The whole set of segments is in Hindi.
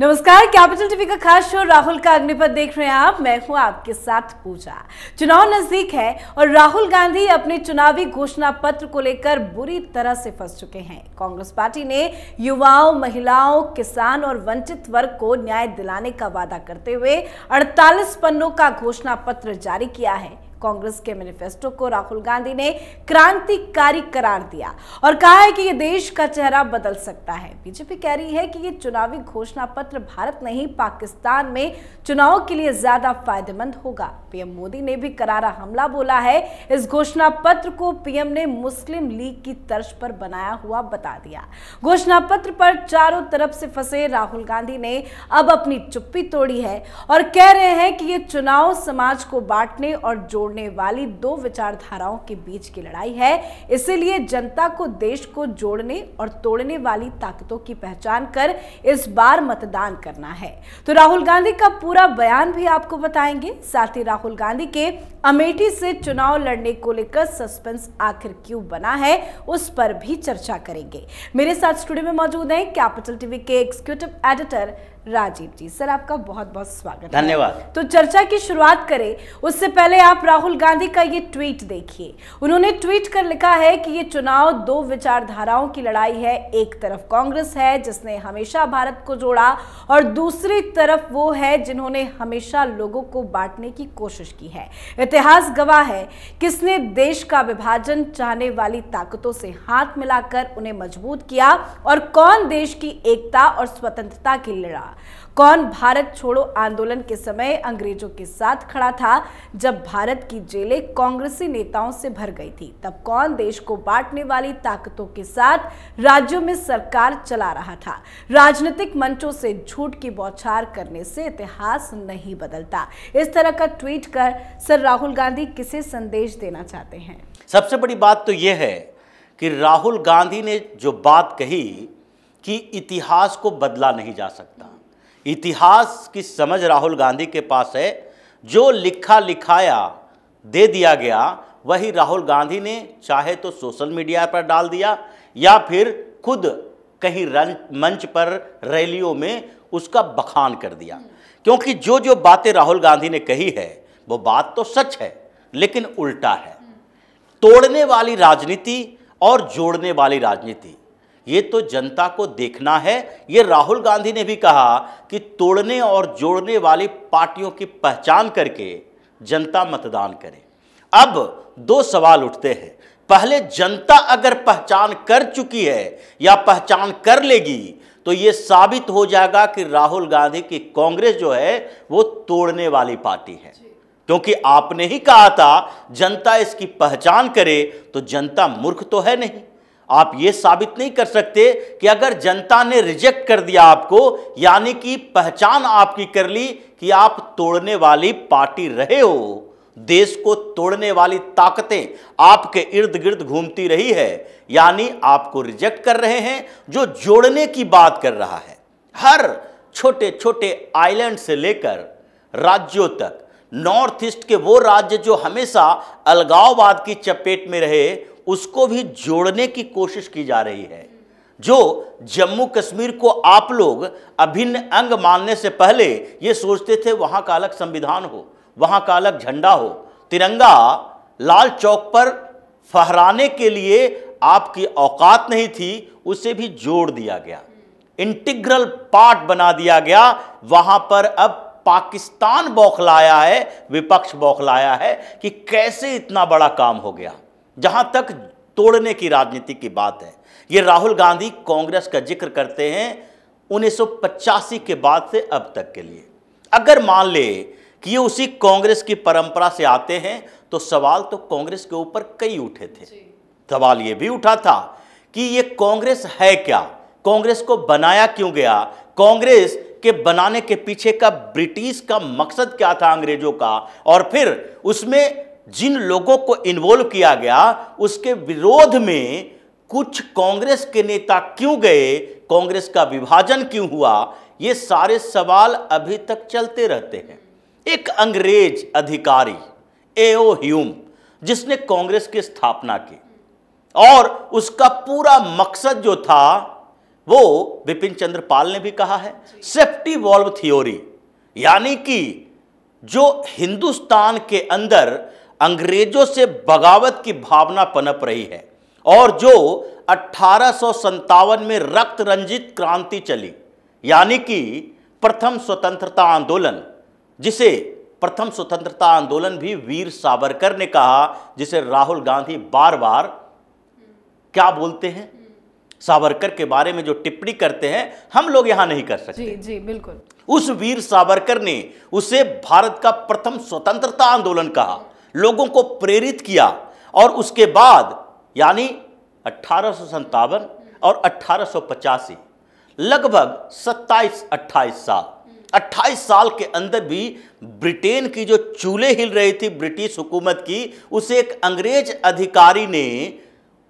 नमस्कार कैपिटल टीवी का खास शो राहुल का अग्निपथ देख रहे हैं आप मैं हूं आपके साथ पूजा चुनाव नजदीक है और राहुल गांधी अपने चुनावी घोषणा पत्र को लेकर बुरी तरह से फंस चुके हैं कांग्रेस पार्टी ने युवाओं महिलाओं किसान और वंचित वर्ग को न्याय दिलाने का वादा करते हुए 48 पन्नों का घोषणा पत्र जारी किया है कांग्रेस के मैनिफेस्टो को राहुल गांधी ने क्रांतिकारी करार दिया और कहा है कि ये देश का चेहरा बदल सकता है बीजेपी कह रही है कि ये चुनावी घोषणा पत्र भारत नहीं पाकिस्तान में चुनाव के लिए ज्यादा फायदेमंद होगा पीएम मोदी ने भी करारा हमला बोला है इस घोषणा पत्र को पीएम ने मुस्लिम लीग की तर्ज पर बनाया हुआ बता दिया घोषणा पत्र पर चारों तरफ से फंसे राहुल गांधी ने अब अपनी चुप्पी तोड़ी है और कह रहे हैं कि ये चुनाव समाज को बांटने और जोड़ने जोड़ने वाली दो विचारधाराओं के बीच की लड़ाई है इसीलिए जनता को देश को जोड़ने और तोड़ने वाली ताकतों की पहचान कर इस बार मतदान करना है तो राहुल गांधी का पूरा बयान भी आपको बताएंगे साथ ही राहुल गांधी के अमेठी से चुनाव लड़ने को लेकर सस्पेंस आखिर क्यों बना है उस पर भी चर्चा करेंगे मेरे साथ स्टूडियो में मौजूद हैं कैपिटल टीवी के executive editor Rajeev ji sir आपका बहुत बहुत स्वागत धन्यवाद तो चर्चा की शुरुआत करें उससे पहले आप राहुल गांधी का ये ट्वीट देखिए उन्होंने ट्वीट कर लिखा है कि ये चुनाव दो विचारधाराओं की लड़ाई है एक तरफ कांग्रेस है जिसने हमेशा भारत को जोड़ा और दूसरी तरफ वो है जिन्होंने हमेशा लोगों को बांटने की कोशिश की है इतिहास गवाह है किसने देश का विभाजन चाहने वाली ताकतों से हाथ मिलाकर उन्हें मजबूत किया और कौन देश की एकता और स्वतंत्रता की लड़ा कौन भारत छोड़ो आंदोलन के समय अंग्रेजों के साथ खड़ा था जब भारत की जेलें कांग्रेसी नेताओं से भर गई थी तब कौन देश को बांटने वाली ताकतों के साथ राज्यों में सरकार चला रहा था राजनीतिक मंचों से झूठ की बौछार करने से इतिहास नहीं बदलता इस तरह का ट्वीट कर सर राहुल गांधी किसे संदेश देना चाहते हैं सबसे बड़ी बात तो यह है कि राहुल गांधी ने जो बात कही कि इतिहास को बदला नहीं जा सकता इतिहास की समझ राहुल गांधी के पास है जो लिखा लिखाया दे दिया गया वही राहुल गांधी ने चाहे तो सोशल मीडिया पर डाल दिया या फिर खुद कहीं मंच पर रैलियों में उसका बखान कर दिया क्योंकि जो जो बातें राहुल गांधी ने कही है वो बात तो सच है लेकिन उल्टा है तोड़ने वाली राजनीति और जोड़ने वाली राजनीति ये तो जनता को देखना है ये राहुल गांधी ने भी कहा कि तोड़ने और जोड़ने वाली पार्टियों की पहचान करके जनता मतदान करे अब दो सवाल उठते हैं पहले जनता अगर पहचान कर चुकी है या पहचान कर लेगी तो ये साबित हो जाएगा कि राहुल गांधी की कांग्रेस जो है वो तोड़ने वाली पार्टी है क्योंकि आपने ही कहा था जनता इसकी पहचान करे तो जनता मूर्ख तो है नहीं आप ये साबित नहीं कर सकते कि अगर जनता ने रिजेक्ट कर दिया आपको यानी कि पहचान आपकी कर ली कि आप तोड़ने वाली पार्टी रहे हो देश को तोड़ने वाली ताकतें आपके इर्द गिर्द घूमती रही है यानी आपको रिजेक्ट कर रहे हैं जो जोड़ने की बात कर रहा है हर छोटे छोटे आइलैंड से लेकर राज्यों तक नॉर्थ ईस्ट के वो राज्य जो हमेशा अलगाववाद की चपेट में रहे उसको भी जोड़ने की कोशिश की जा रही है जो जम्मू कश्मीर को आप लोग अभिन्न अंग मानने से पहले ये सोचते थे वहाँ का अलग संविधान हो वहाँ का अलग झंडा हो तिरंगा लाल चौक पर फहराने के लिए आपकी औकात नहीं थी उसे भी जोड़ दिया गया इंटीग्रल पार्ट बना दिया गया वहां पर अब पाकिस्तान बौखलाया है विपक्ष बौखलाया है कि कैसे इतना बड़ा काम हो गया जहां तक तोड़ने की राजनीति की बात है ये राहुल गांधी कांग्रेस का जिक्र करते हैं उन्नीस के बाद से अब तक के लिए अगर मान ले कि ये उसी कांग्रेस की परंपरा से आते हैं तो सवाल तो कांग्रेस के ऊपर कई उठे थे सवाल ये भी उठा था कि ये कांग्रेस है क्या कांग्रेस को बनाया क्यों गया कांग्रेस के बनाने के पीछे का ब्रिटिश का मकसद क्या था अंग्रेजों का और फिर उसमें जिन लोगों को इन्वॉल्व किया गया उसके विरोध में कुछ कांग्रेस के नेता क्यों गए कांग्रेस का विभाजन क्यों हुआ ये सारे सवाल अभी तक चलते रहते हैं एक अंग्रेज अधिकारी एओ ह्यूम जिसने कांग्रेस की स्थापना की और उसका पूरा मकसद जो था वो विपिन चंद्र पाल ने भी कहा है सेफ्टी वॉल्व थ्योरी यानी कि जो हिंदुस्तान के अंदर अंग्रेजों से बगावत की भावना पनप रही है और जो अट्ठारह में रक्त रंजित क्रांति चली यानी कि प्रथम स्वतंत्रता आंदोलन जिसे प्रथम स्वतंत्रता आंदोलन भी वीर सावरकर ने कहा जिसे राहुल गांधी बार बार क्या बोलते हैं सावरकर के बारे में जो टिप्पणी करते हैं हम लोग यहां नहीं कर सकते जी जी बिल्कुल उस वीर सावरकर ने उसे भारत का प्रथम स्वतंत्रता आंदोलन कहा लोगों को प्रेरित किया और उसके बाद यानी अट्ठारह और अट्ठारह लगभग 27 28 साल 28 साल के अंदर भी ब्रिटेन की जो चूल्हे हिल रही थी ब्रिटिश हुकूमत की उसे एक अंग्रेज अधिकारी ने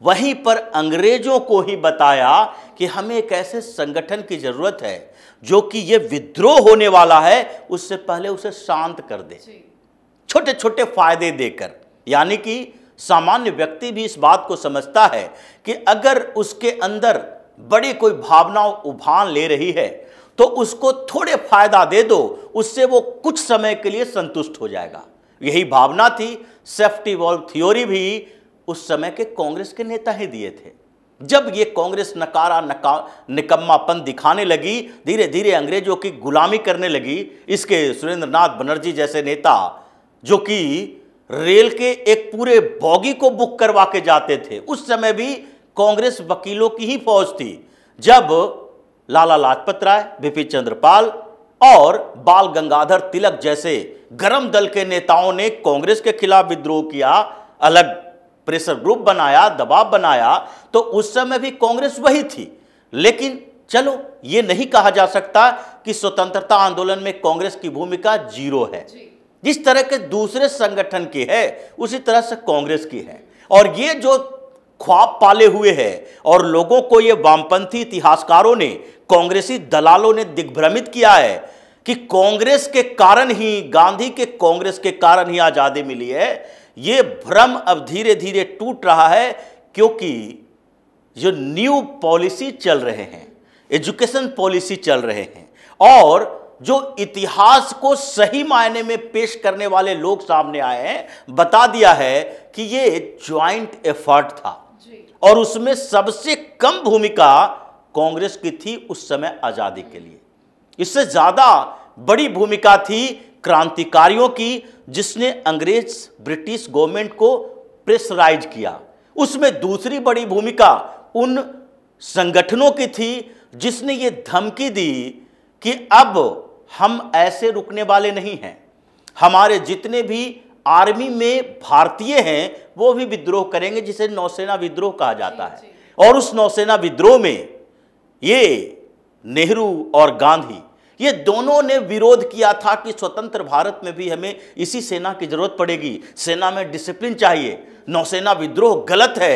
वहीं पर अंग्रेजों को ही बताया कि हमें एक ऐसे संगठन की ज़रूरत है जो कि यह विद्रोह होने वाला है उससे पहले उसे शांत कर दे छोटे छोटे फायदे देकर यानी कि सामान्य व्यक्ति भी इस बात को समझता है कि अगर उसके अंदर बड़ी कोई भावना उभान ले रही है तो उसको थोड़े फायदा दे दो उससे वो कुछ समय के लिए संतुष्ट हो जाएगा यही भावना थी सेफ्टी वॉल्व थ्योरी भी उस समय के कांग्रेस के नेता ही दिए थे जब ये कांग्रेस नकारा नका निकम्मापन दिखाने लगी धीरे धीरे अंग्रेजों की गुलामी करने लगी इसके सुरेंद्र नाथ बनर्जी जैसे नेता जो कि रेल के एक पूरे बॉगी को बुक करवा के जाते थे उस समय भी कांग्रेस वकीलों की ही फौज थी जब लाला लाजपत राय बीपी चंद्रपाल और बाल गंगाधर तिलक जैसे गरम दल के नेताओं ने कांग्रेस के खिलाफ विद्रोह किया अलग प्रेशर ग्रुप बनाया दबाव बनाया तो उस समय भी कांग्रेस वही थी लेकिन चलो ये नहीं कहा जा सकता कि स्वतंत्रता आंदोलन में कांग्रेस की भूमिका जीरो है जी। जिस तरह के दूसरे संगठन की है उसी तरह से कांग्रेस की है और ये जो ख्वाब पाले हुए हैं और लोगों को ये वामपंथी इतिहासकारों ने कांग्रेसी दलालों ने दिग्भ्रमित किया है कि कांग्रेस के कारण ही गांधी के कांग्रेस के कारण ही आज़ादी मिली है ये भ्रम अब धीरे धीरे टूट रहा है क्योंकि जो न्यू पॉलिसी चल रहे हैं एजुकेशन पॉलिसी चल रहे हैं और जो इतिहास को सही मायने में पेश करने वाले लोग सामने आए हैं बता दिया है कि ये ज्वाइंट एफर्ट था और उसमें सबसे कम भूमिका कांग्रेस की थी उस समय आज़ादी के लिए इससे ज़्यादा बड़ी भूमिका थी क्रांतिकारियों की जिसने अंग्रेज ब्रिटिश गवर्नमेंट को प्रेसराइज किया उसमें दूसरी बड़ी भूमिका उन संगठनों की थी जिसने ये धमकी दी कि अब हम ऐसे रुकने वाले नहीं हैं हमारे जितने भी आर्मी में भारतीय हैं वो भी विद्रोह करेंगे जिसे नौसेना विद्रोह कहा जाता है और उस नौसेना विद्रोह में ये नेहरू और गांधी ये दोनों ने विरोध किया था कि स्वतंत्र भारत में भी हमें इसी सेना की जरूरत पड़ेगी सेना में डिसिप्लिन चाहिए नौसेना विद्रोह गलत है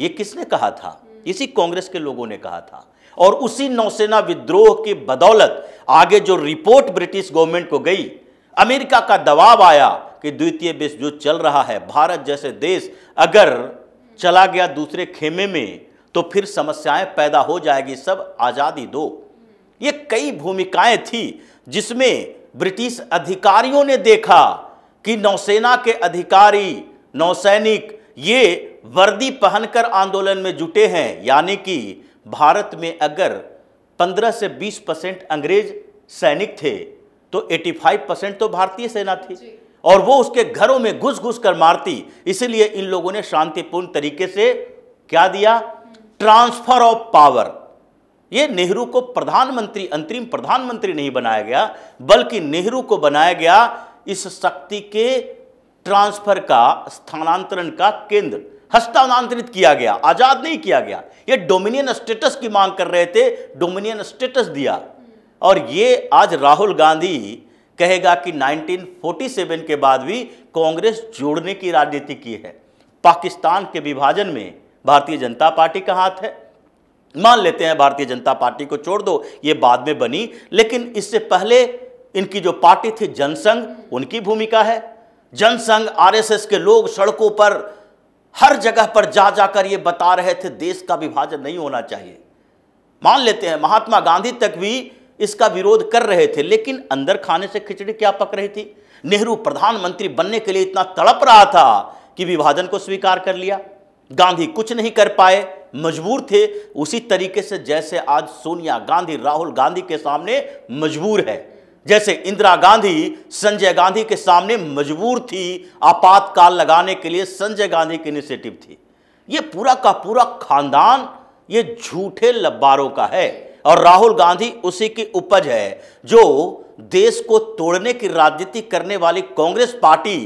ये किसने कहा था हम्म। इसी कांग्रेस के लोगों ने कहा था और उसी नौसेना विद्रोह की बदौलत आगे जो रिपोर्ट ब्रिटिश गवर्नमेंट को गई अमेरिका का दबाव आया कि द्वितीय विश्व युद्ध चल रहा है भारत जैसे देश अगर चला गया दूसरे खेमे में तो फिर समस्याएं पैदा हो जाएगी सब आज़ादी दो ये कई भूमिकाएं थी जिसमें ब्रिटिश अधिकारियों ने देखा कि नौसेना के अधिकारी नौसैनिक ये वर्दी पहनकर आंदोलन में जुटे हैं यानी कि भारत में अगर 15 से 20 परसेंट अंग्रेज सैनिक थे तो 85 परसेंट तो भारतीय सेना थी और वो उसके घरों में घुस घुस कर मारती इसीलिए इन लोगों ने शांतिपूर्ण तरीके से क्या दिया ट्रांसफर ऑफ पावर ये नेहरू को प्रधानमंत्री अंतरिम प्रधानमंत्री नहीं बनाया गया बल्कि नेहरू को बनाया गया इस शक्ति के ट्रांसफर का स्थानांतरण का केंद्र हस्तांतरित किया गया आज़ाद नहीं किया गया ये डोमिनियन स्टेटस की मांग कर रहे थे डोमिनियन स्टेटस दिया और ये आज राहुल गांधी कहेगा कि 1947 के बाद भी कांग्रेस जोड़ने की राजनीति की है पाकिस्तान के विभाजन में भारतीय जनता पार्टी का हाथ है मान लेते हैं भारतीय जनता पार्टी को छोड़ दो ये बाद में बनी लेकिन इससे पहले इनकी जो पार्टी थी जनसंघ उनकी भूमिका है जनसंघ आरएसएस के लोग सड़कों पर हर जगह पर जा जाकर ये बता रहे थे देश का विभाजन नहीं होना चाहिए मान लेते हैं महात्मा गांधी तक भी इसका विरोध कर रहे थे लेकिन अंदर खाने से खिचड़ी क्या पक रही थी नेहरू प्रधानमंत्री बनने के लिए इतना तड़प रहा था कि विभाजन को स्वीकार कर लिया गांधी कुछ नहीं कर पाए मजबूर थे उसी तरीके से जैसे आज सोनिया गांधी राहुल गांधी के सामने मजबूर है जैसे इंदिरा गांधी संजय गांधी के सामने मजबूर थी आपातकाल लगाने के लिए संजय गांधी की इनिशिएटिव थी ये पूरा का पूरा खानदान ये झूठे लब्बारों का है और राहुल गांधी उसी की उपज है जो देश को तोड़ने की राजनीति करने वाली कांग्रेस पार्टी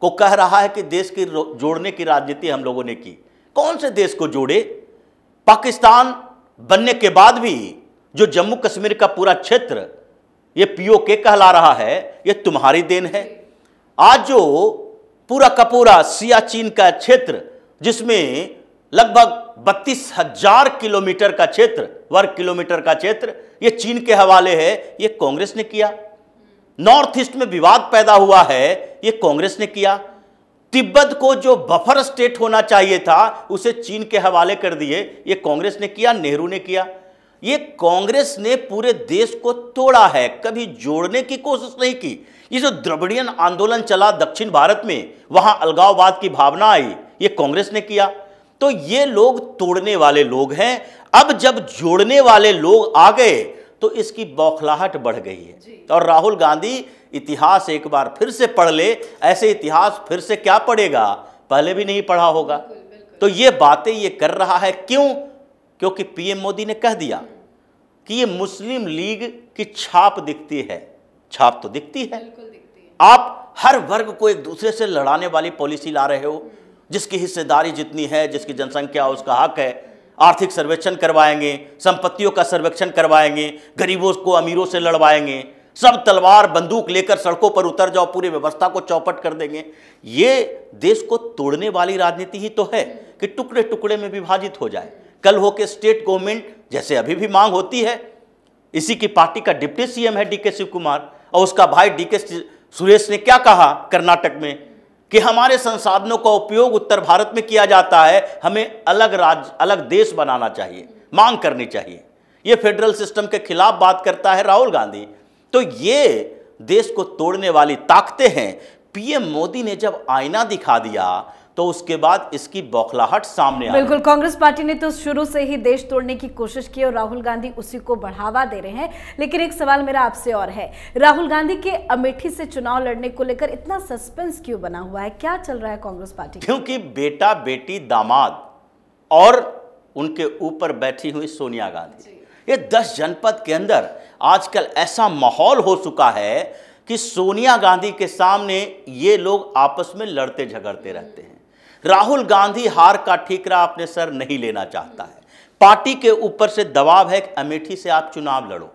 को कह रहा है कि देश की जोड़ने की राजनीति हम लोगों ने की कौन से देश को जोड़े पाकिस्तान बनने के बाद भी जो जम्मू कश्मीर का पूरा क्षेत्र ये पीओके कहला रहा है ये तुम्हारी देन है आज जो पूरा का पूरा सियाचिन का क्षेत्र जिसमें लगभग बत्तीस हजार किलोमीटर का क्षेत्र वर्ग किलोमीटर का क्षेत्र ये चीन के हवाले है ये कांग्रेस ने किया नॉर्थ ईस्ट में विवाद पैदा हुआ है ये कांग्रेस ने किया तिब्बत को जो बफर स्टेट होना चाहिए था उसे चीन के हवाले कर दिए ये कांग्रेस ने किया नेहरू ने किया ये कांग्रेस ने पूरे देश को तोड़ा है कभी जोड़ने की कोशिश नहीं की ये जो द्रविड़ियन आंदोलन चला दक्षिण भारत में वहां अलगाववाद की भावना आई ये कांग्रेस ने किया तो ये लोग तोड़ने वाले लोग हैं अब जब जोड़ने वाले लोग आ गए तो इसकी बौखलाहट बढ़ गई है और राहुल गांधी इतिहास एक बार फिर से पढ़ ले ऐसे इतिहास फिर से क्या पढ़ेगा पहले भी नहीं पढ़ा होगा तो ये बातें ये कर रहा है क्यों क्योंकि पीएम मोदी ने कह दिया कि ये मुस्लिम लीग की छाप दिखती है छाप तो दिखती है, आप हर वर्ग को एक दूसरे से लड़ाने वाली पॉलिसी ला रहे हो जिसकी हिस्सेदारी जितनी है जिसकी जनसंख्या उसका हक है आर्थिक सर्वेक्षण करवाएंगे संपत्तियों का सर्वेक्षण करवाएंगे गरीबों को अमीरों से लड़वाएंगे सब तलवार बंदूक लेकर सड़कों पर उतर जाओ पूरी व्यवस्था को चौपट कर देंगे ये देश को तोड़ने वाली राजनीति ही तो है कि टुकड़े टुकड़े में विभाजित हो जाए कल हो के स्टेट गवर्नमेंट जैसे अभी भी मांग होती है इसी की पार्टी का डिप्टी सीएम है डीके शिव कुमार और उसका भाई डीके सुरेश ने क्या कहा कर्नाटक में कि हमारे संसाधनों का उपयोग उत्तर भारत में किया जाता है हमें अलग राज्य अलग देश बनाना चाहिए मांग करनी चाहिए ये फेडरल सिस्टम के खिलाफ बात करता है राहुल गांधी तो ये देश को तोड़ने वाली ताकतें हैं पीएम मोदी ने जब आईना दिखा दिया तो उसके बाद इसकी बौखलाहट सामने आ बिल्कुल कांग्रेस पार्टी ने तो शुरू से ही देश तोड़ने की कोशिश की और राहुल गांधी उसी को बढ़ावा दे रहे हैं लेकिन एक सवाल मेरा आपसे और है राहुल गांधी के अमेठी से चुनाव लड़ने को लेकर इतना सस्पेंस क्यों बना हुआ है क्या चल रहा है कांग्रेस पार्टी क्योंकि बेटा बेटी दामाद और उनके ऊपर बैठी हुई सोनिया गांधी ये दस जनपद के अंदर आजकल ऐसा माहौल हो चुका है कि सोनिया गांधी के सामने ये लोग आपस में लड़ते झगड़ते रहते हैं राहुल गांधी हार का ठीकरा अपने सर नहीं लेना चाहता है पार्टी के ऊपर से दबाव है कि अमेठी से आप चुनाव लड़ो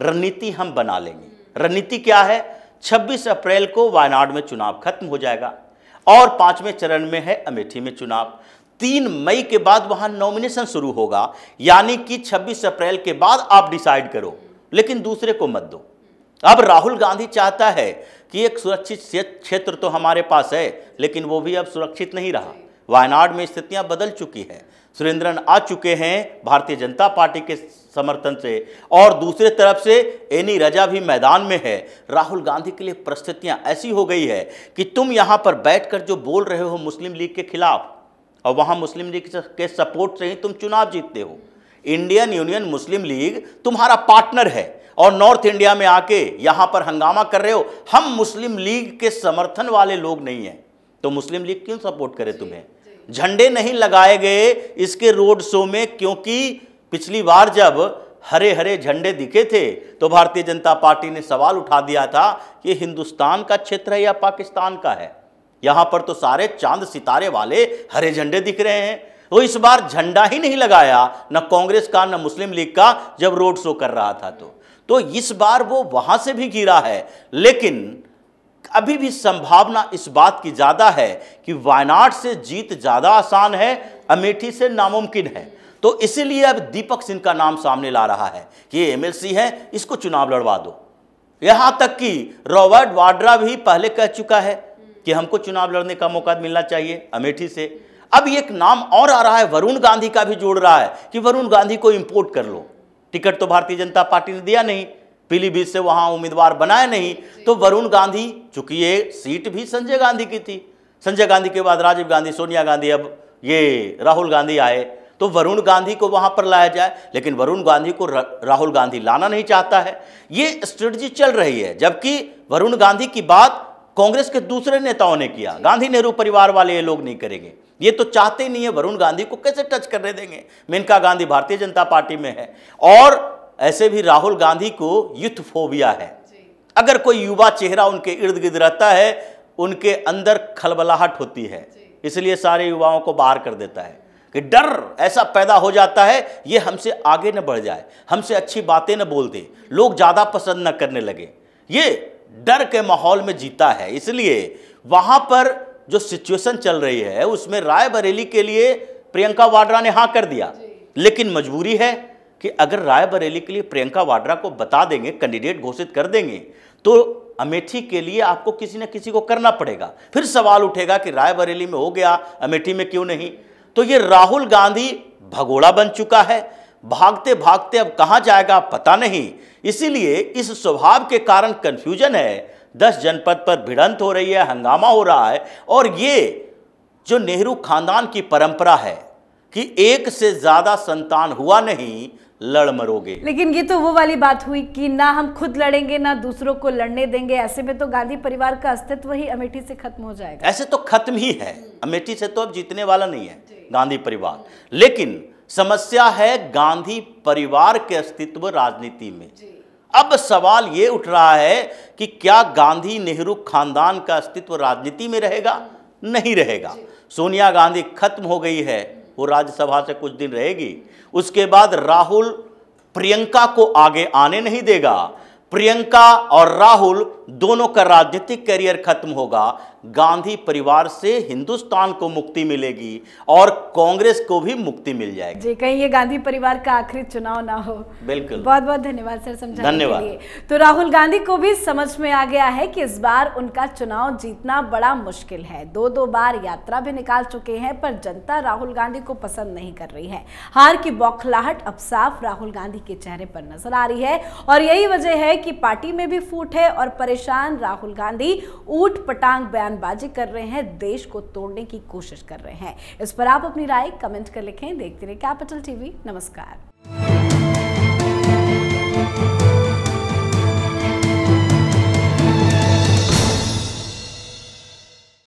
रणनीति हम बना लेंगे रणनीति क्या है 26 अप्रैल को वायनाड में चुनाव खत्म हो जाएगा और पांचवें चरण में है अमेठी में चुनाव तीन मई के बाद वहां नॉमिनेशन शुरू होगा यानी कि 26 अप्रैल के बाद आप डिसाइड करो लेकिन दूसरे को मत दो अब राहुल गांधी चाहता है कि एक सुरक्षित क्षेत्र तो हमारे पास है लेकिन वो भी अब सुरक्षित नहीं रहा वायनाड में स्थितियां बदल चुकी हैं सुरेंद्रन आ चुके हैं भारतीय जनता पार्टी के समर्थन से और दूसरे तरफ से एनी रजा भी मैदान में है राहुल गांधी के लिए परिस्थितियां ऐसी हो गई है कि तुम यहां पर बैठकर जो बोल रहे हो मुस्लिम लीग के खिलाफ और वहां मुस्लिम लीग के सपोर्ट से ही तुम चुनाव जीतते हो Indian Union Muslim League partner पार्टनर है और नॉर्थ इंडिया में आके यहां पर हंगामा कर रहे हो हम मुस्लिम लीग के समर्थन वाले लोग नहीं हैं तो मुस्लिम लीग क्यों सपोर्ट करे तुम्हें झंडे नहीं लगाए गए इसके रोड शो में क्योंकि पिछली बार जब हरे हरे झंडे दिखे थे तो भारतीय जनता पार्टी ने सवाल उठा दिया था कि हिंदुस्तान का क्षेत्र है या पाकिस्तान का है यहां पर तो सारे चांद सितारे वाले हरे झंडे दिख रहे हैं वो तो इस बार झंडा ही नहीं लगाया न कांग्रेस का न मुस्लिम लीग का जब रोड शो कर रहा था तो तो इस बार वो वहां से भी गिरा है लेकिन अभी भी संभावना इस बात की ज़्यादा है कि वायनाड से जीत ज़्यादा आसान है अमेठी से नामुमकिन है तो इसीलिए अब दीपक सिंह का नाम सामने ला रहा है कि ये एमएलसी है इसको चुनाव लड़वा दो यहां तक कि रॉबर्ट वाड्रा भी पहले कह चुका है कि हमको चुनाव लड़ने का मौका मिलना चाहिए अमेठी से अब एक नाम और आ रहा है वरुण गांधी का भी जोड़ रहा है कि वरुण गांधी को इंपोर्ट कर लो टिकट तो भारतीय जनता पार्टी ने दिया नहीं पीलीभीत से वहां उम्मीदवार बनाए नहीं तो वरुण गांधी चूंकि ये सीट भी संजय गांधी की थी संजय गांधी के बाद राजीव गांधी सोनिया गांधी अब ये राहुल गांधी आए तो वरुण गांधी को वहां पर लाया जाए लेकिन वरुण गांधी को राहुल गांधी लाना नहीं चाहता है ये स्ट्रेटजी चल रही है जबकि वरुण गांधी की बात कांग्रेस के दूसरे नेताओं ने किया गांधी नेहरू परिवार वाले ये लोग नहीं करेंगे ये तो चाहते नहीं है वरुण गांधी को कैसे टच करने देंगे मेनका गांधी भारतीय जनता पार्टी में है और ऐसे भी राहुल गांधी को यूथ फोबिया है अगर कोई युवा चेहरा उनके इर्द गिर्द रहता है उनके अंदर खलबलाहट होती है इसलिए सारे युवाओं को बाहर कर देता है कि डर ऐसा पैदा हो जाता है ये हमसे आगे न बढ़ जाए हमसे अच्छी बातें न बोल दे लोग ज़्यादा पसंद न करने लगे ये डर के माहौल में जीता है इसलिए वहां पर जो सिचुएशन चल रही है उसमें रायबरेली के लिए प्रियंका वाड्रा ने हाँ कर दिया लेकिन मजबूरी है कि अगर रायबरेली के लिए प्रियंका वाड्रा को बता देंगे कैंडिडेट घोषित कर देंगे तो अमेठी के लिए आपको किसी न किसी को करना पड़ेगा फिर सवाल उठेगा कि रायबरेली में हो गया अमेठी में क्यों नहीं तो ये राहुल गांधी भगोड़ा बन चुका है भागते भागते अब कहाँ जाएगा पता नहीं इसीलिए इस स्वभाव के कारण कन्फ्यूजन है दस जनपद पर भिड़ंत हो रही है हंगामा हो रहा है और ये जो नेहरू खानदान की परंपरा है कि एक से ज़्यादा संतान हुआ नहीं लड़ मरोगे लेकिन ये तो वो वाली बात हुई कि ना हम खुद लड़ेंगे ना दूसरों को लड़ने देंगे ऐसे में तो गांधी परिवार का अस्तित्व ही अमेठी से खत्म हो जाएगा ऐसे तो खत्म ही है अमेठी से तो अब जीतने वाला नहीं है गांधी परिवार लेकिन समस्या है गांधी परिवार के अस्तित्व राजनीति में अब सवाल ये उठ रहा है कि क्या गांधी नेहरू खानदान का अस्तित्व राजनीति में रहेगा नहीं रहेगा सोनिया गांधी खत्म हो गई है वो राज्यसभा से कुछ दिन रहेगी उसके बाद राहुल प्रियंका को आगे आने नहीं देगा प्रियंका और राहुल दोनों का राजनीतिक करियर खत्म होगा गांधी परिवार से हिंदुस्तान को मुक्ति मिलेगी और कांग्रेस को भी मुक्ति मिल जाएगी जी कहीं ये गांधी परिवार का आखिरी चुनाव ना हो बिल्कुल बहुत बहुत धन्यवाद सर समझा धन्यवाद तो राहुल गांधी को भी समझ में आ गया है कि इस बार उनका चुनाव जीतना बड़ा मुश्किल है दो दो बार यात्रा भी निकाल चुके हैं पर जनता राहुल गांधी को पसंद नहीं कर रही है हार की बौखलाहट अब साफ राहुल गांधी के चेहरे पर नजर आ रही है और यही वजह है कि पार्टी में भी फूट है और परेशान परेशान राहुल गांधी ऊट पटांग बयानबाजी कर रहे हैं देश को तोड़ने की कोशिश कर रहे हैं इस पर आप अपनी राय कमेंट कर लिखें देखते रहे कैपिटल टीवी नमस्कार